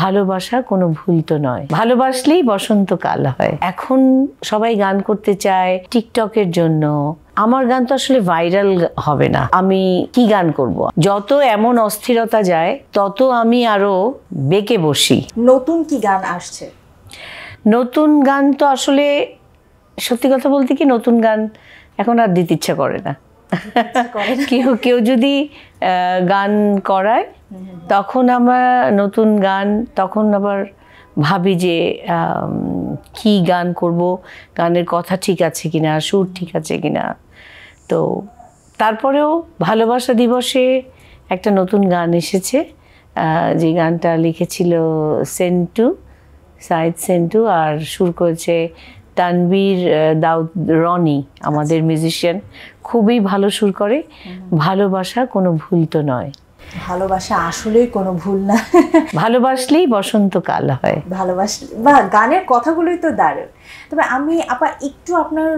ভালোবাসা কোনো ভুল তো নয় ভালোবাসলেই বসন্তকাল হয় এখন সবাই গান করতে চায় টিকটকের জন্য আমার গান তো আসলে ভাইরাল হবে না আমি কি গান করব। যত এমন অস্থিরতা যায় তত আমি আরো বেঁকে বসি নতুন কি গান আসছে নতুন গান তো আসলে সত্যি কথা বলতে কি নতুন গান এখন আর দিতে ইচ্ছা করে না কেউ কেউ যদি গান করায় তখন আমরা নতুন গান তখন আবার ভাবি যে কি গান করব গানের কথা ঠিক আছে কিনা সুর ঠিক আছে কি না তো তারপরেও ভালোবাসা দিবসে একটা নতুন গান এসেছে যে গানটা লিখেছিল সেন্টু সাইদ সেন্টু আর সুর করেছে তানবীর দাউদ রনি আমাদের মিউজিশিয়ান খুবই ভালো সুর করে ভালোবাসা কোনো ভুল তো নয় ভালোবাসা আসলেই কোনো ভুল না ভালোবাসলেই বসন্তকাল হয় ভালোবাসলে বা গানের কথাগুলোই তো দারুণ তবে আমি আপা একটু আপনার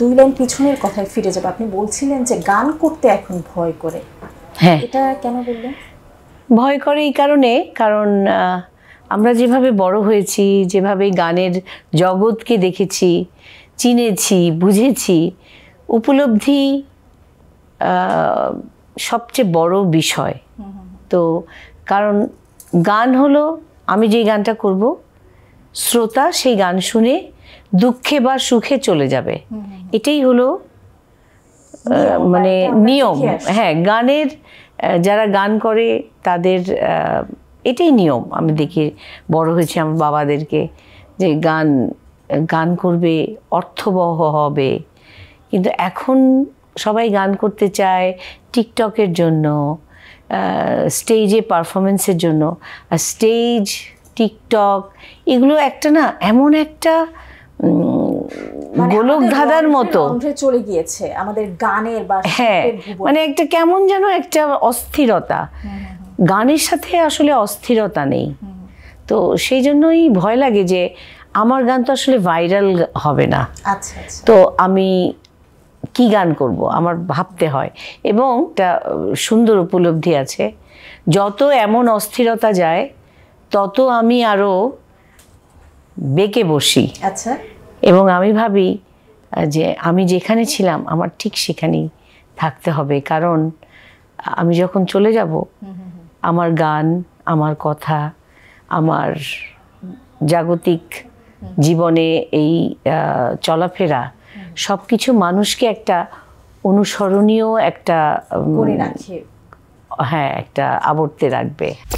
দুই লাইন পিছনের কথায় ফিরে যাবো আপনি বলছিলেন যে গান করতে এখন ভয় করে হ্যাঁ এটা কেন বললেন ভয় করে এই কারণে কারণ আমরা যেভাবে বড় হয়েছি যেভাবে গানের জগৎকে দেখেছি চিনেছি বুঝেছি উপলব্ধি সবচেয়ে বড় বিষয় তো কারণ গান হলো আমি যেই গানটা করব শ্রোতা সেই গান শুনে দুঃখে বা সুখে চলে যাবে এটাই হলো মানে নিয়ম হ্যাঁ গানের যারা গান করে তাদের এটাই নিয়ম আমি দেখি বড় হয়েছি আমার বাবাদেরকে যে গান গান করবে অর্থবহ হবে কিন্তু এখন সবাই গান করতে চায় টিকটকের জন্য স্টেজে পারফরমেন্সের জন্য আর স্টেজ টিকটক এগুলো একটা না এমন একটা মানে গোলক ধাঁধার মতো চলে গিয়েছে আমাদের গানের বা হ্যাঁ মানে একটা কেমন যেন একটা অস্থিরতা হ্যাঁ, হ্যাঁ, হ্যাঁ। গানের সাথে আসলে অস্থিরতা নেই তো সেই জন্যই ভয় লাগে যে আমার গান তো আসলে ভাইরাল হবে না আচ্ছা, আচ্ছা। তো আমি কি গান করব আমার ভাবতে হয় এবং একটা সুন্দর উপলব্ধি আছে যত এমন অস্থিরতা যায় তত আমি আরও বেঁকে বসি আচ্ছা এবং আমি ভাবি যে আমি যেখানে ছিলাম আমার ঠিক সেখানেই থাকতে হবে কারণ আমি যখন চলে যাব আমার গান আমার কথা আমার জাগতিক জীবনে এই চলাফেরা সব কিছু মানুষকে একটা অনুসরণীয় একটা হ্যাঁ একটা আবর্তে রাখবে